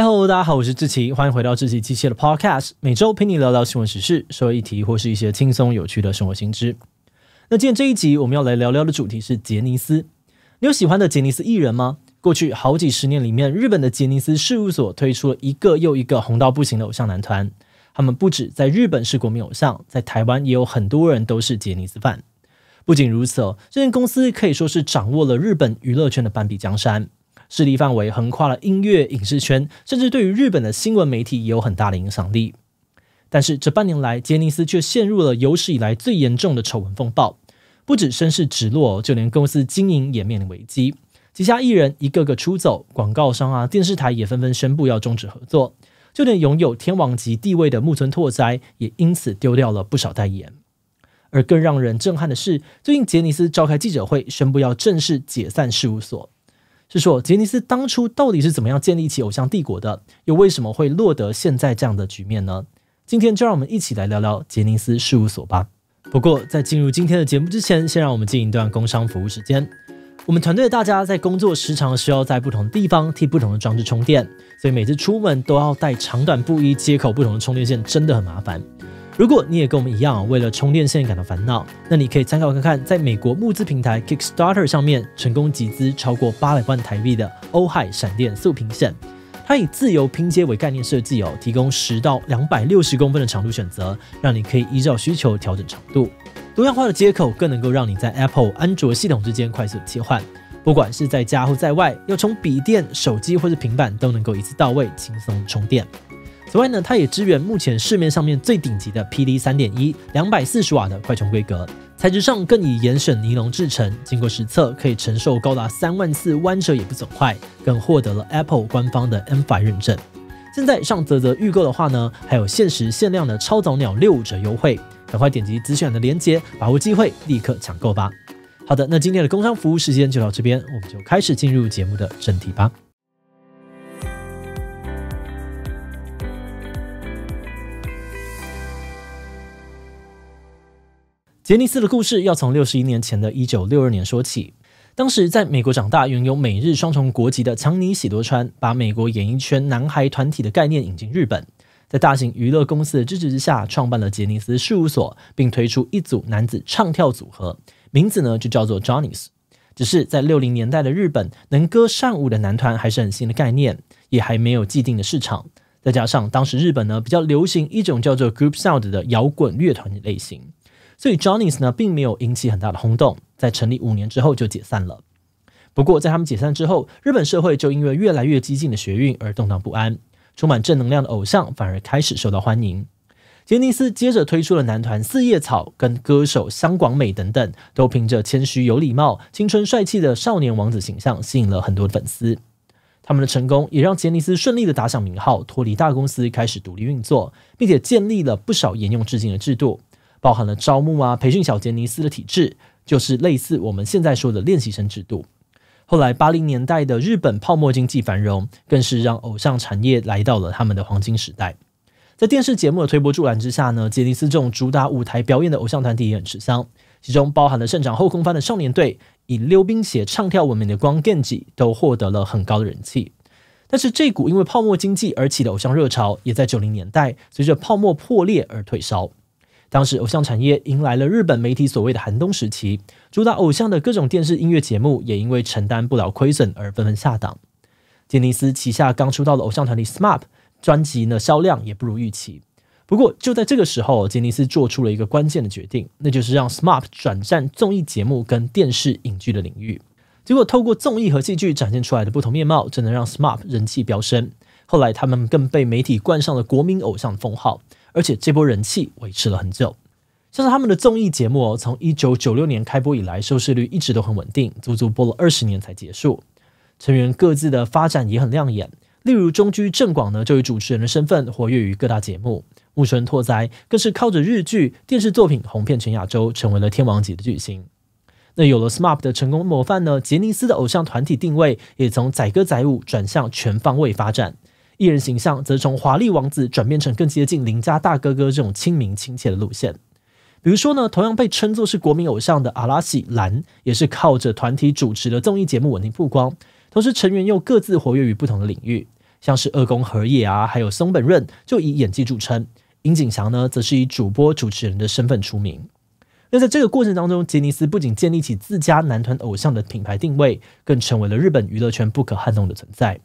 嗨，Hello，大家好，我是志奇，欢迎回到志奇机械的 Podcast。每周陪你聊聊新闻时事、社会议题，或是一些轻松有趣的生活新知。那今天这一集我们要来聊聊的主题是杰尼斯。你有喜欢的杰尼斯艺人吗？过去好几十年里面，日本的杰尼斯事务所推出了一个又一个红到不行的偶像男团。他们不止在日本是国民偶像，在台湾也有很多人都是杰尼斯范。不仅如此，哦，这间公司可以说是掌握了日本娱乐圈的半壁江山。势力范围横跨了音乐、影视圈，甚至对于日本的新闻媒体也有很大的影响力。但是这半年来，杰尼斯却陷入了有史以来最严重的丑闻风暴，不止身世直落，就连公司经营也面临危机。旗下艺人一个个出走，广告商啊、电视台也纷纷宣布要终止合作。就连拥有天王级地位的木村拓哉也因此丢掉了不少代言。而更让人震撼的是，最近杰尼斯召开记者会，宣布要正式解散事务所。是说，杰尼斯当初到底是怎么样建立起偶像帝国的？又为什么会落得现在这样的局面呢？今天就让我们一起来聊聊杰尼斯事务所吧。不过，在进入今天的节目之前，先让我们进一段工商服务时间。我们团队的大家在工作时常需要在不同地方替不同的装置充电，所以每次出门都要带长短不一、接口不同的充电线，真的很麻烦。如果你也跟我们一样，为了充电线感到烦恼，那你可以参考看看，在美国募资平台 Kickstarter 上面成功集资超过八百万台币的欧海闪电速平线。它以自由拼接为概念设计哦，提供十到两百六十公分的长度选择，让你可以依照需求调整长度。多样化的接口更能够让你在 Apple、安卓系统之间快速切换。不管是在家或在外，要从笔电、手机或是平板都能够一次到位，轻松充电。此外呢，它也支援目前市面上面最顶级的 PD 三点一两百四十瓦的快充规格。材质上更以严选尼龙制成，经过实测可以承受高达三万次弯折也不损坏，更获得了 Apple 官方的 MFI 认证。现在上泽泽预购的话呢，还有限时限量的超早鸟六五折优惠，赶快点击资讯的链接，把握机会，立刻抢购吧。好的，那今天的工商服务时间就到这边，我们就开始进入节目的正题吧。杰尼斯的故事要从六十一年前的一九六二年说起。当时在美国长大、拥有美日双重国籍的强尼喜多川，把美国演艺圈男孩团体的概念引进日本，在大型娱乐公司的支持之下，创办了杰尼斯事务所，并推出一组男子唱跳组合，名字呢就叫做 Johnny's。只是在六零年代的日本，能歌善舞的男团还是很新的概念，也还没有既定的市场。再加上当时日本呢比较流行一种叫做 Group Sound 的摇滚乐团类型。所以，Johnny's 呢并没有引起很大的轰动，在成立五年之后就解散了。不过，在他们解散之后，日本社会就因为越来越激进的学运而动荡不安，充满正能量的偶像反而开始受到欢迎。杰尼斯接着推出了男团四叶草，跟歌手香广美等等，都凭着谦虚有礼貌、青春帅气的少年王子形象，吸引了很多粉丝。他们的成功也让杰尼斯顺利的打响名号，脱离大公司开始独立运作，并且建立了不少沿用至今的制度。包含了招募啊、培训小杰尼斯的体制，就是类似我们现在说的练习生制度。后来八零年代的日本泡沫经济繁荣，更是让偶像产业来到了他们的黄金时代。在电视节目的推波助澜之下呢，杰尼斯这种主打舞台表演的偶像团体也很吃香，其中包含了擅长后空翻的少年队、以溜冰鞋唱跳闻名的光 GENJI，都获得了很高的人气。但是这股因为泡沫经济而起的偶像热潮，也在九零年代随着泡沫破裂而退烧。当时，偶像产业迎来了日本媒体所谓的“寒冬时期”。主打偶像的各种电视音乐节目也因为承担不了亏损而纷纷下档。杰尼斯旗下刚出道的偶像团体 SMAP 专辑呢，销量也不如预期。不过，就在这个时候，杰尼斯做出了一个关键的决定，那就是让 SMAP 转战综艺节目跟电视影剧的领域。结果，透过综艺和戏剧展现出来的不同面貌，真能让 SMAP 人气飙升。后来，他们更被媒体冠上了“国民偶像”的封号。而且这波人气维持了很久，像是他们的综艺节目哦，从一九九六年开播以来，收视率一直都很稳定，足足播了二十年才结束。成员各自的发展也很亮眼，例如中居正广呢，就以主持人的身份活跃于各大节目；木村拓哉更是靠着日剧电视作品红遍全亚洲，成为了天王级的巨星。那有了 SMAP 的成功模范呢，杰尼斯的偶像团体定位也从载歌载舞转向全方位发展。艺人形象则从华丽王子转变成更接近邻家大哥哥这种亲民亲切的路线。比如说呢，同样被称作是国民偶像的阿拉西兰，也是靠着团体主持的综艺节目稳定曝光。同时，成员又各自活跃于不同的领域，像是二宫和也啊，还有松本润就以演技著称；，樱井翔呢，则是以主播主持人的身份出名。那在这个过程当中，杰尼斯不仅建立起自家男团偶像的品牌定位，更成为了日本娱乐圈不可撼动的存在。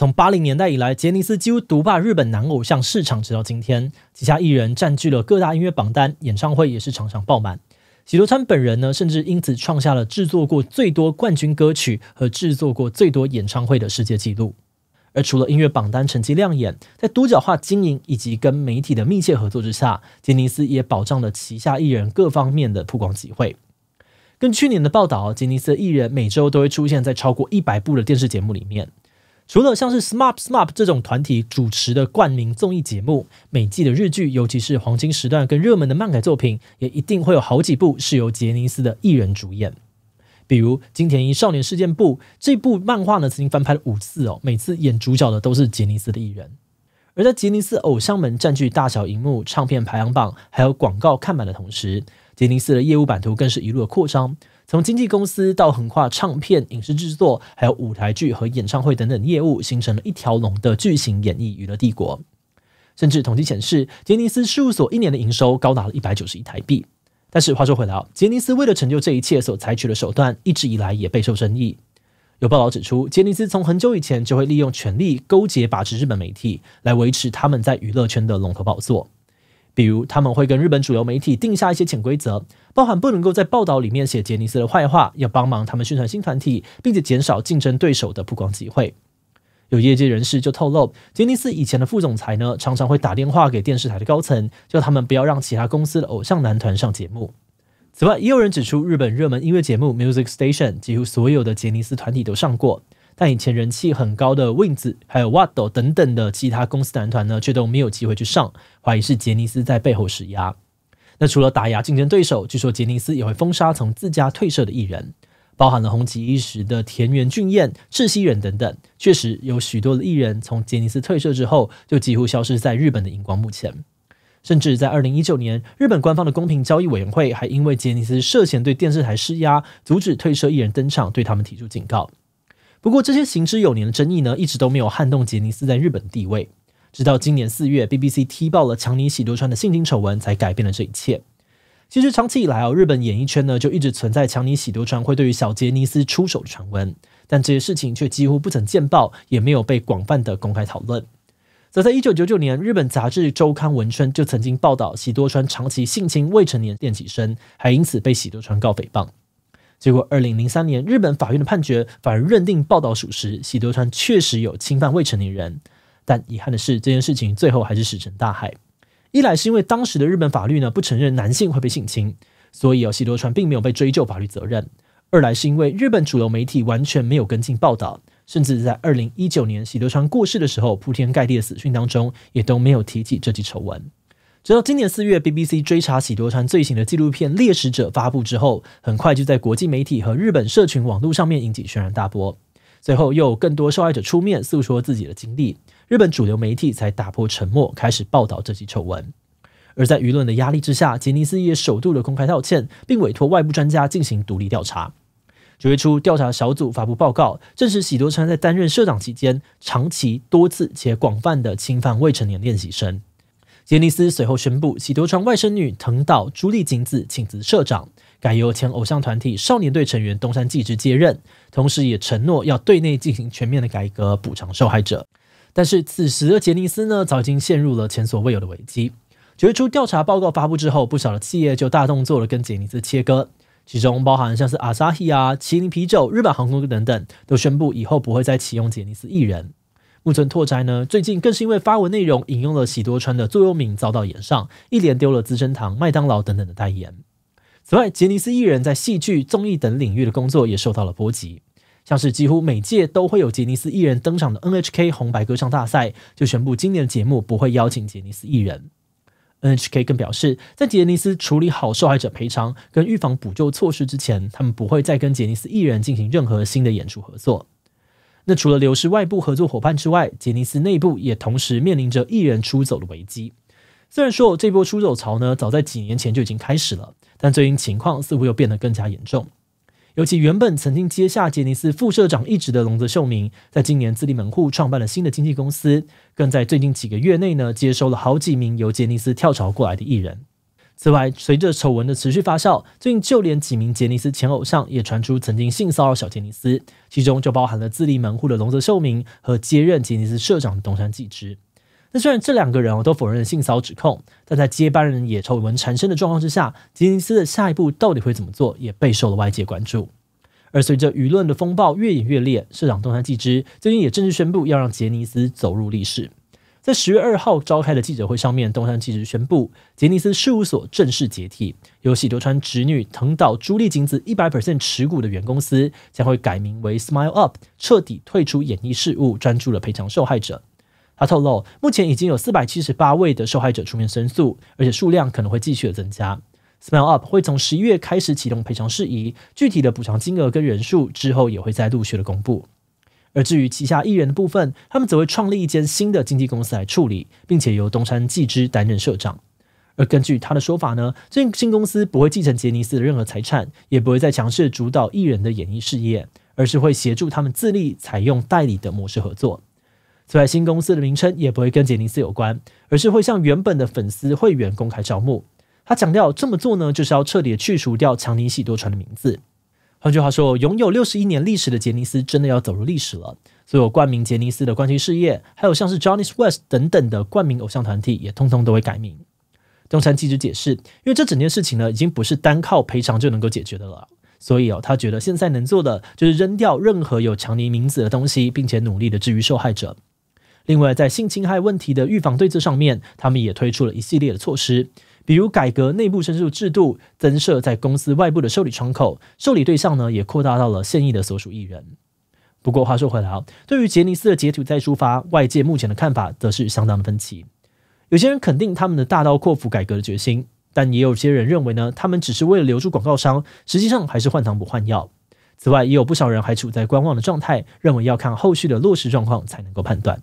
从八零年代以来，杰尼斯几乎独霸日本男偶像市场，直到今天，旗下艺人占据了各大音乐榜单，演唱会也是场场爆满。喜多川本人呢，甚至因此创下了制作过最多冠军歌曲和制作过最多演唱会的世界纪录。而除了音乐榜单成绩亮眼，在多角化经营以及跟媒体的密切合作之下，杰尼斯也保障了旗下艺人各方面的曝光机会。跟去年的报道，杰尼斯艺人每周都会出现在超过一百部的电视节目里面。除了像是 s m a r t s m a r t 这种团体主持的冠名综艺节目，每季的日剧，尤其是黄金时段跟热门的漫改作品，也一定会有好几部是由杰尼斯的艺人主演。比如金田一少年事件簿这部漫画呢，曾经翻拍了五次哦，每次演主角的都是杰尼斯的艺人。而在杰尼斯偶像们占据大小荧幕、唱片排行榜，还有广告看板的同时，杰尼斯的业务版图更是一路的扩张。从经纪公司到横跨唱片、影视制作，还有舞台剧和演唱会等等业务，形成了一条龙的巨型演艺娱乐帝国。甚至统计显示，杰尼斯事务所一年的营收高达了一百九十亿台币。但是话说回来杰尼斯为了成就这一切所采取的手段，一直以来也备受争议。有报道指出，杰尼斯从很久以前就会利用权力勾结把持日本媒体，来维持他们在娱乐圈的龙头宝座。比如，他们会跟日本主流媒体定下一些潜规则，包含不能够在报道里面写杰尼斯的坏话，要帮忙他们宣传新团体，并且减少竞争对手的曝光机会。有业界人士就透露，杰尼斯以前的副总裁呢，常常会打电话给电视台的高层，叫他们不要让其他公司的偶像男团上节目。此外，也有人指出，日本热门音乐节目《Music Station》几乎所有的杰尼斯团体都上过。但以前人气很高的 Wings 还有 w a d e 等等的其他公司男团呢，却都没有机会去上，怀疑是杰尼斯在背后施压。那除了打压竞争对手，据说杰尼斯也会封杀从自家退社的艺人，包含了红极一时的田园俊彦、赤西仁等等。确实有许多的艺人从杰尼斯退社之后，就几乎消失在日本的荧光幕前。甚至在二零一九年，日本官方的公平交易委员会还因为杰尼斯涉嫌对电视台施压，阻止退社艺人登场，对他们提出警告。不过，这些行之有年的争议呢，一直都没有撼动杰尼斯在日本地位。直到今年四月，BBC 踢爆了强尼喜多川的性侵丑闻，才改变了这一切。其实，长期以来啊，日本演艺圈呢就一直存在强尼喜多川会对于小杰尼斯出手的传闻，但这些事情却几乎不曾见报，也没有被广泛的公开讨论。早在一九九九年，日本杂志周刊文春就曾经报道喜多川长期性侵未成年练起生，还因此被喜多川告诽谤。结果，二零零三年，日本法院的判决反而认定报道属实，喜多川确实有侵犯未成年人。但遗憾的是，这件事情最后还是石沉大海。一来是因为当时的日本法律呢不承认男性会被性侵，所以哦喜多川并没有被追究法律责任；二来是因为日本主流媒体完全没有跟进报道，甚至在二零一九年喜多川过世的时候，铺天盖地的死讯当中也都没有提起这起丑闻。直到今年四月，BBC 追查喜多川罪行的纪录片《猎食者》发布之后，很快就在国际媒体和日本社群网络上面引起轩然大波。随后又有更多受害者出面诉说自己的经历，日本主流媒体才打破沉默，开始报道这起丑闻。而在舆论的压力之下，吉尼斯也首度的公开道歉，并委托外部专家进行独立调查。九月初，调查小组发布报告，证实喜多川在担任社长期间，长期、多次且广泛的侵犯未成年练习生。杰尼斯随后宣布，其多川外甥女藤岛朱莉金子请辞社长，改由前偶像团体少年队成员东山纪之接任，同时也承诺要对内进行全面的改革，补偿受害者。但是此时的杰尼斯呢，早已经陷入了前所未有的危机。月初调查报告发布之后，不少的企业就大动作的跟杰尼斯切割，其中包含像是阿扎希啊、麒麟啤酒、日本航空等等，都宣布以后不会再启用杰尼斯艺人。木村拓哉呢，最近更是因为发文内容引用了喜多川的座右铭，遭到严上，一连丢了资生堂、麦当劳等等的代言。此外，杰尼斯艺人，在戏剧、综艺等领域的工作也受到了波及。像是几乎每届都会有杰尼斯艺人登场的 NHK 红白歌唱大赛，就宣布今年的节目不会邀请杰尼斯艺人。NHK 更表示，在杰尼斯处理好受害者赔偿跟预防补救措施之前，他们不会再跟杰尼斯艺人进行任何新的演出合作。那除了流失外部合作伙伴之外，杰尼斯内部也同时面临着艺人出走的危机。虽然说这波出走潮呢，早在几年前就已经开始了，但最近情况似乎又变得更加严重。尤其原本曾经接下杰尼斯副社长一职的龙泽秀明，在今年自立门户创办了新的经纪公司，更在最近几个月内呢，接收了好几名由杰尼斯跳槽过来的艺人。此外，随着丑闻的持续发酵，最近就连几名杰尼斯前偶像也传出曾经性骚扰小杰尼斯，其中就包含了自立门户的龙泽秀明和接任杰尼斯社长的东山纪之。那虽然这两个人哦都否认性骚指控，但在接班人也丑闻缠身的状况之下，杰尼斯的下一步到底会怎么做，也备受了外界关注。而随着舆论的风暴越演越烈，社长东山纪之最近也正式宣布要让杰尼斯走入历史。在十月二号召开的记者会上面，东山记者宣布，杰尼斯事务所正式解体。由喜多川侄女藤岛朱丽金子一百 percent 持股的原公司将会改名为 Smile Up，彻底退出演艺事务，专注了赔偿受害者。他透露，目前已经有四百七十八位的受害者出面申诉，而且数量可能会继续的增加。Smile Up 会从十一月开始启动赔偿事宜，具体的补偿金额跟人数之后也会再陆续的公布。而至于旗下艺人的部分，他们则会创立一间新的经纪公司来处理，并且由东山纪之担任社长。而根据他的说法呢，这新公司不会继承杰尼斯的任何财产，也不会再强势主导艺人的演艺事业，而是会协助他们自立，采用代理的模式合作。此外，新公司的名称也不会跟杰尼斯有关，而是会向原本的粉丝会员公开招募。他强调，这么做呢，就是要彻底去除掉强尼喜多川的名字。换句话说，拥有六十一年历史的杰尼斯真的要走入历史了。所有冠名杰尼斯的冠名事业，还有像是 Johnny's West 等等的冠名偶像团体，也通通都会改名。中山记者解释，因为这整件事情呢，已经不是单靠赔偿就能够解决的了，所以哦，他觉得现在能做的就是扔掉任何有强尼名字的东西，并且努力的治愈受害者。另外，在性侵害问题的预防对策上面，他们也推出了一系列的措施。比如改革内部申诉制度，增设在公司外部的受理窗口，受理对象呢也扩大到了现役的所属艺人。不过话说回来啊，对于杰尼斯的截图再出发，外界目前的看法则是相当的分歧。有些人肯定他们的大刀阔斧改革的决心，但也有些人认为呢，他们只是为了留住广告商，实际上还是换汤不换药。此外，也有不少人还处在观望的状态，认为要看后续的落实状况才能够判断。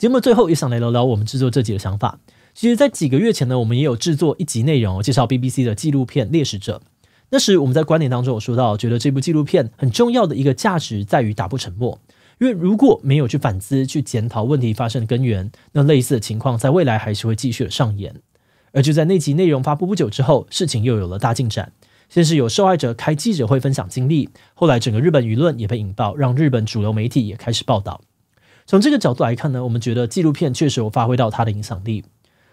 节目最后也想来聊聊我们制作这集的想法。其实，在几个月前呢，我们也有制作一集内容，介绍 BBC 的纪录片《猎食者》。那时我们在观点当中有说到，觉得这部纪录片很重要的一个价值在于打破沉默，因为如果没有去反思、去检讨问题发生的根源，那类似的情况在未来还是会继续的上演。而就在那集内容发布不久之后，事情又有了大进展。先是有受害者开记者会分享经历，后来整个日本舆论也被引爆，让日本主流媒体也开始报道。从这个角度来看呢，我们觉得纪录片确实有发挥到它的影响力。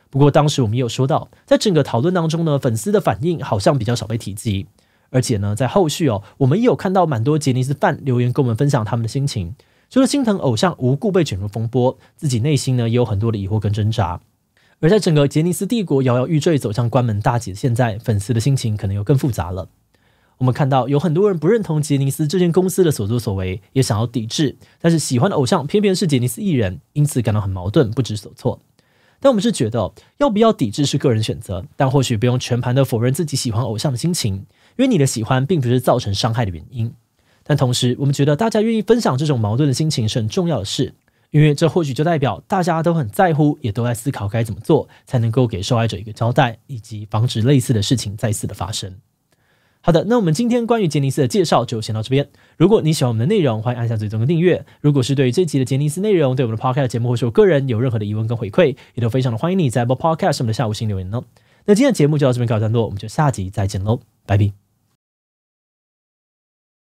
不过当时我们也有说到，在整个讨论当中呢，粉丝的反应好像比较少被提及。而且呢，在后续哦，我们也有看到蛮多杰尼斯范留言跟我们分享他们的心情，就了心疼偶像无故被卷入风波，自己内心呢也有很多的疑惑跟挣扎。而在整个杰尼斯帝国摇摇欲坠、走向关门大吉的现在，粉丝的心情可能又更复杂了。我们看到有很多人不认同杰尼斯这间公司的所作所为，也想要抵制，但是喜欢的偶像偏偏是杰尼斯艺人，因此感到很矛盾、不知所措。但我们是觉得要不要抵制是个人选择，但或许不用全盘的否认自己喜欢偶像的心情，因为你的喜欢并不是造成伤害的原因。但同时，我们觉得大家愿意分享这种矛盾的心情是很重要的事，因为这或许就代表大家都很在乎，也都在思考该怎么做才能够给受害者一个交代，以及防止类似的事情再次的发生。好的，那我们今天关于杰尼斯的介绍就先到这边。如果你喜欢我们的内容，欢迎按下最终的订阅。如果是对于这集的杰尼斯内容、对我们的 podcast 节目或是我个人有任何的疑问跟回馈，也都非常的欢迎你在播 podcast 上的下午新留言哦。那今天的节目就到这边告一段落，我们就下集再见喽，拜拜。